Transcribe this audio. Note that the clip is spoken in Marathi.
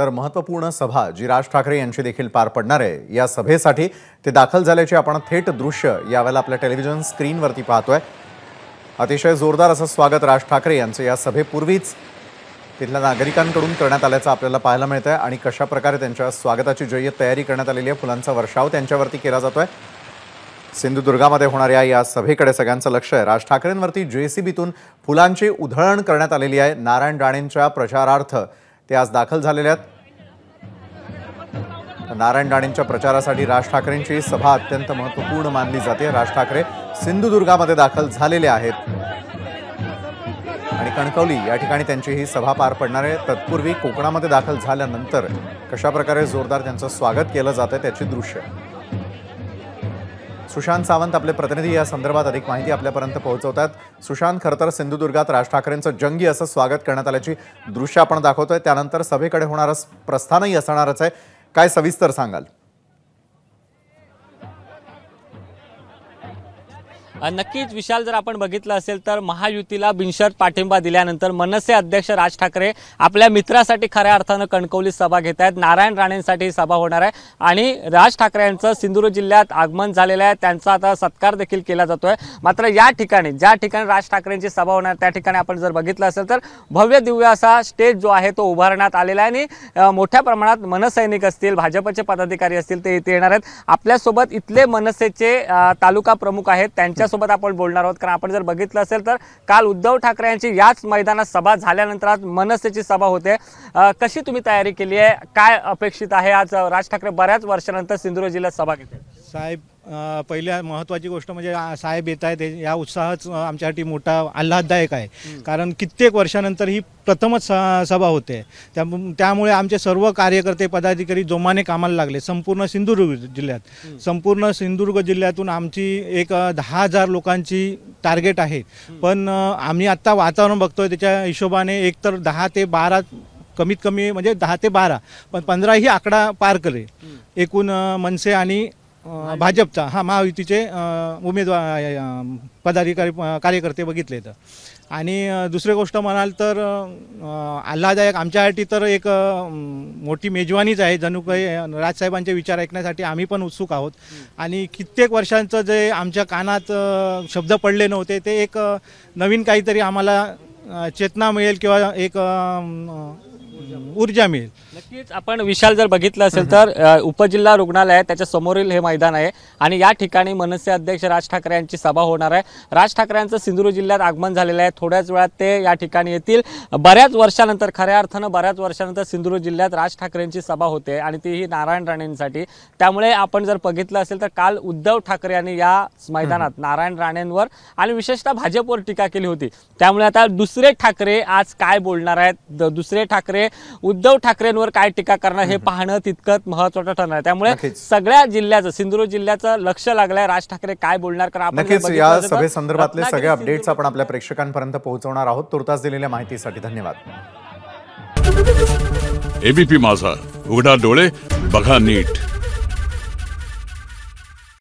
तर महत्त्वपूर्ण सभा जी राज ठाकरे यांची देखील पार पडणार आहे या सभेसाठी ते दाखल झाल्याचे आपण थेट दृश्य यावेळेला आपल्या टेलिव्हिजन स्क्रीनवरती पाहतोय अतिशय जोरदार असं स्वागत राज ठाकरे यांचं या सभेपूर्वीच तिथल्या नागरिकांकडून करण्यात आल्याचं आपल्याला पाहायला मिळतं आहे आणि कशाप्रकारे त्यांच्या स्वागताची जय्यत तयारी करण्यात आलेली आहे फुलांचा वर्षाव त्यांच्यावरती केला जातोय सिंधुदुर्गामध्ये होणाऱ्या या सभेकडे सगळ्यांचं लक्ष आहे राज ठाकरेंवरती जेसीबीतून फुलांची उधळण करण्यात आलेली आहे नारायण राणेंच्या प्रचारार्थ ते आज दाखल झालेले आहेत नारायण राणेंच्या प्रचारासाठी राज ठाकरेंची सभा अत्यंत महत्त्वपूर्ण मानली जाते राज ठाकरे सिंधुदुर्गामध्ये दाखल झालेले आहेत आणि कणकवली या ठिकाणी त्यांची ही सभा पार पडणार आहे तत्पूर्वी कोकणामध्ये दाखल झाल्यानंतर कशाप्रकारे जोरदार त्यांचं स्वागत केलं जातं त्याची दृश्य सुशांत सावंत आपले प्रतिनिधी या संदर्भात अधिक माहिती आपल्यापर्यंत पोहोचवतात सुशांत खरं तर सिंधुदुर्गात राज ठाकरेंचं जंगी असं स्वागत करण्यात आल्याची दृश्य आपण दाखवतोय त्यानंतर सभेकडे होणारं प्रस्थानही असणारच आहे काय सविस्तर सांगाल नक्कीच विशाल जर आपण बघितलं असेल तर महायुतीला बिनशर्त पाठिंबा दिल्यानंतर मनसे अध्यक्ष राज ठाकरे आपल्या मित्रासाठी खऱ्या अर्थानं कणकवलीत सभा घेत आहेत नारायण राणेंसाठी सभा होणार आहे आणि राज ठाकरे यांचं सिंधुदुर्ग जिल्ह्यात आगमन झालेलं आहे त्यांचा आता सत्कार देखील केला जातोय मात्र या ठिकाणी ज्या ठिकाणी राज ठाकरेंची सभा होणार त्या ठिकाणी आपण जर बघितलं असेल तर भव्य दिव्य असा स्टेज जो आहे तो उभारण्यात आलेला आहे आणि मोठ्या प्रमाणात मनसैनिक असतील भाजपचे पदाधिकारी असतील ते इथे येणार आहेत आपल्यासोबत इथले मनसेचे तालुका प्रमुख आहेत त्यांचे त्यांच्यासोबत आपण बोलणार आहोत कारण आपण जर बघितलं असेल तर काल उद्धव ठाकरे यांची याच मैदानात सभा झाल्यानंतर आज मनसेची सभा होते कशी तुम्ही तयारी केली आहे काय अपेक्षित आहे आज राज ठाकरे बऱ्याच वर्षानंतर सिंधुदुर्ग जिल्ह्यात सभा घेते साहेब पहिल्या महत्वाची गोष्ट म्हणजे साहेब येत आहेत या उत्साहच आमच्यासाठी मोठा आल्हाददायक आहे कारण कित्येक वर्षानंतर ही प्रथमच सभा होते त्यामुळे आमचे सर्व कार्यकर्ते पदाधिकारी जोमाने कामाला लागले संपूर्ण सिंधुदुर्ग जिल्ह्यात संपूर्ण सिंधुदुर्ग जिल्ह्यातून आमची एक दहा हजार लोकांची टार्गेट आहे पण आम्ही आत्ता वातावरण बघतोय त्याच्या हिशोबाने एकतर दहा ते बारा कमीत कमी म्हणजे दहा ते बारा पण पंधराही आकडा पार करेल एकूण मनसे आणि भाजपचा हा महायुतीचे उमेदवार पदाधिकारी कार्यकर्ते बघितले तर आणि दुसरी गोष्ट म्हणाल तर आल्हादायक आमच्यासाठी तर एक मोठी मेजवानीच आहे जणू काही राजसाहेबांचे विचार ऐकण्यासाठी आम्ही पण उत्सुक आहोत आणि कित्येक वर्षांचं जे आमच्या कानात शब्द पडले नव्हते ते एक नवीन काहीतरी आम्हाला चेतना मिळेल किंवा एक ऊर्जा मिळेल नक्कीच आपण विशाल जर बघितलं असेल तर उपजिल्हा रुग्णालय त्याच्या समोरील हे मैदान आहे आणि या ठिकाणी मनसे अध्यक्ष राज ठाकरे यांची सभा होणार आहे राज ठाकरे यांचं सिंधुदुर्ग जिल्ह्यात आगमन झालेलं आहे थोड्याच वेळात ते या ठिकाणी येतील बऱ्याच वर्षानंतर खऱ्या अर्थानं बऱ्याच वर्षानंतर सिंधुदुर्ग जिल्ह्यात राज ठाकरेंची सभा होते आणि ती ही नारायण राणेंसाठी त्यामुळे आपण जर बघितलं असेल तर काल उद्धव ठाकरे यांनी या मैदानात नारायण राणेंवर आणि विशेषतः भाजपवर टीका केली होती त्यामुळे आता दुसरे ठाकरे आज काय बोलणार आहेत दुसरे ठाकरे उद्धव ठाकरेंवर काय टीका करणार हे पाहणं तितकंच महत्वाचं ठरणार त्यामुळे सगळ्या जिल्ह्याचं सिंधुदुर्ग जिल्ह्याचं लक्ष लागलंय राज ठाकरे काय बोलणार कारण आपण या सभेसंदर्भातले सगळे अपडेट्स आपण आपल्या प्रेक्षकांपर्यंत पोहोचवणार आहोत तुर्तास दिलेल्या माहितीसाठी धन्यवाद एबीपी माझा उघडा डोळे बघा नीट